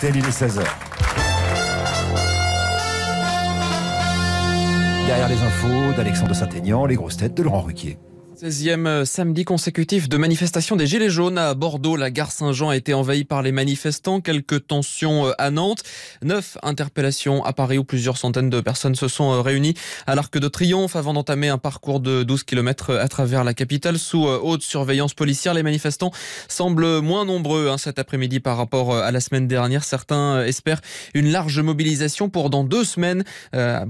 Télé 16h. Derrière les infos d'Alexandre Saint-Aignan, les grosses têtes de Laurent Ruquier. 16e euh, samedi consécutif de manifestation des Gilets jaunes à Bordeaux. La gare Saint-Jean a été envahie par les manifestants. Quelques tensions euh, à Nantes. Neuf interpellations à Paris où plusieurs centaines de personnes se sont euh, réunies à l'Arc de Triomphe avant d'entamer un parcours de 12 km à travers la capitale sous haute surveillance policière. Les manifestants semblent moins nombreux hein, cet après-midi par rapport à la semaine dernière. Certains espèrent une large mobilisation pour dans deux semaines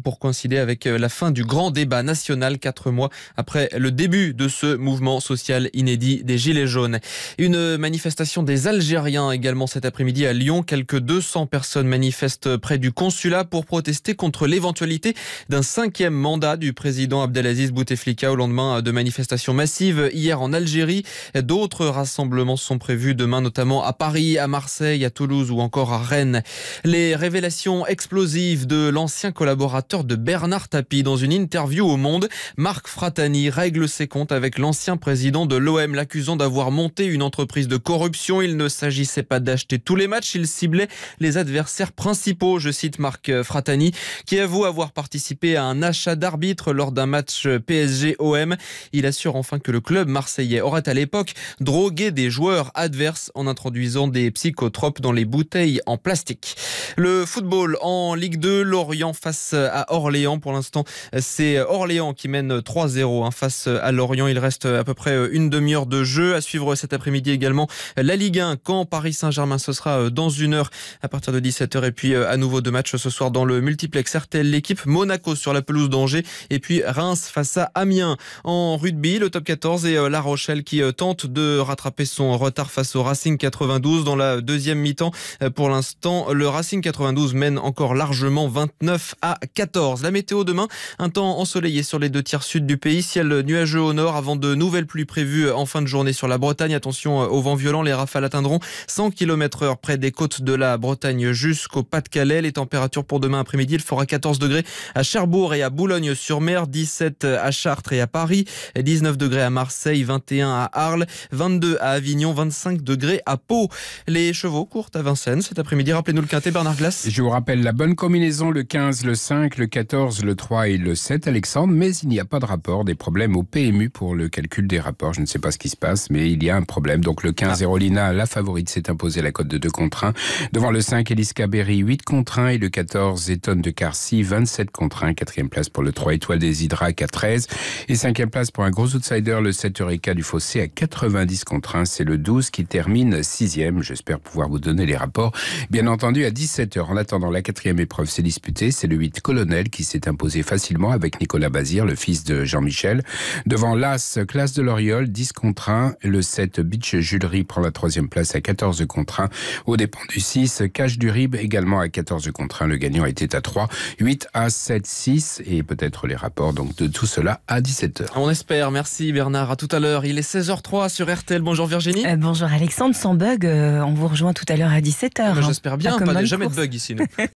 pour coïncider avec la fin du grand débat national, quatre mois après le début de ce mouvement social inédit des Gilets jaunes. Une manifestation des Algériens également cet après-midi à Lyon. Quelques 200 personnes manifestent près du consulat pour protester contre l'éventualité d'un cinquième mandat du président Abdelaziz Bouteflika au lendemain de manifestations massives hier en Algérie. D'autres rassemblements sont prévus demain, notamment à Paris, à Marseille, à Toulouse ou encore à Rennes. Les révélations explosives de l'ancien collaborateur de Bernard Tapie dans une interview au Monde, Marc Fratani règle ses comptes avec l'ancien président de l'OM, l'accusant d'avoir monté une entreprise de corruption. Il ne s'agissait pas d'acheter tous les matchs, il ciblait les adversaires principaux. Je cite Marc Fratani, qui avoue avoir participé à un achat d'arbitre lors d'un match PSG-OM. Il assure enfin que le club marseillais aurait à l'époque drogué des joueurs adverses en introduisant des psychotropes dans les bouteilles en plastique. Le football en Ligue 2, Lorient face à Orléans. Pour l'instant, c'est Orléans qui mène 3-0 hein, face à Lorient. Il reste euh, à peu près euh, une demi-heure de jeu. À suivre cet après-midi également la Ligue 1. Quand Paris Saint-Germain, ce sera euh, dans une heure à partir de 17h. Et puis à nouveau deux matchs ce soir dans le multiplex RTL. L'équipe Monaco sur la pelouse d'Angers. Et puis Reims face à Amiens. En rugby, le top 14 et La Rochelle qui tente de rattraper son retard face au Racing 92 dans la deuxième mi-temps. Pour l'instant, le Racing 92 mène encore largement 29 à 14. La météo demain, un temps ensoleillé sur les deux tiers sud du pays, ciel nuageux au nord avant de nouvelles pluies prévues en fin de journée sur la Bretagne. Attention euh, aux vents violents, les rafales atteindront 100 km/h près des côtes de la Bretagne jusqu'au Pas-de-Calais. Les températures pour demain après-midi, il fera 14 degrés à Cherbourg et à Boulogne-sur-Mer, 17 à Chartres et à Paris, 19 degrés à Marseille, 21 à Arles, 22 à Avignon, 25 degrés à Pau. Les chevaux courent à Vincennes cet après-midi. Rappelez-nous le quintet Bernard Glass. Je vous rappelle la bonne combinaison le 15, le 5, le 14, le 3 et le 7 Alexandre, mais il n'y a pas de rapport des problèmes au PMU pour le calcul des rapports. Je ne sais pas ce qui se passe, mais il y a un problème. Donc le 15, Erolina, la favorite, s'est imposée la cote de 2 contre 1. Devant le 5, Eliska Berry, 8 contre 1. Et le 14, Eton de Carcy, 27 contre 1. Quatrième place pour le 3 étoiles des Hydra, à 13. Et cinquième place pour un gros outsider, le 7 Eureka du Fossé à 90 contre 1. C'est le 12 qui termine sixième. J'espère pouvoir vous donner les rapports. Bien entendu, à 17h. En attendant, la quatrième épreuve s'est disputée. C'est le 8 Colonel qui s'est imposé facilement avec Nicolas Bazir, le fils de Jean-Michel. Devant la classe de l'Oriole, 10 contre 1. Le 7, Beach Julery prend la troisième place à 14 contre 1. Au dépend du 6, Cache du Rib également à 14 contre 1. Le gagnant était à 3. 8 à 7, 6. Et peut-être les rapports donc de tout cela à 17h. On espère. Merci Bernard. À tout à l'heure. Il est 16h03 sur RTL. Bonjour Virginie. Euh, bonjour Alexandre. Sans bug, euh, on vous rejoint tout à l'heure à 17h. Hein. J'espère bien. Pas, pas de, jamais de bug ici.